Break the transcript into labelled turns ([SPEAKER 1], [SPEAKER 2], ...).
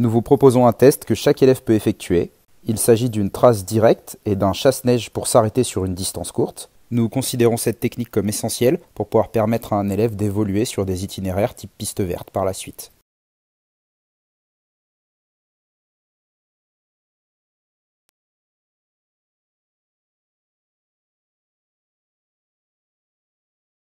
[SPEAKER 1] Nous vous proposons un test que chaque élève peut effectuer. Il s'agit d'une trace directe et d'un chasse-neige pour s'arrêter sur une distance courte. Nous considérons cette technique comme essentielle pour pouvoir permettre à un élève d'évoluer sur des itinéraires type piste verte par la suite.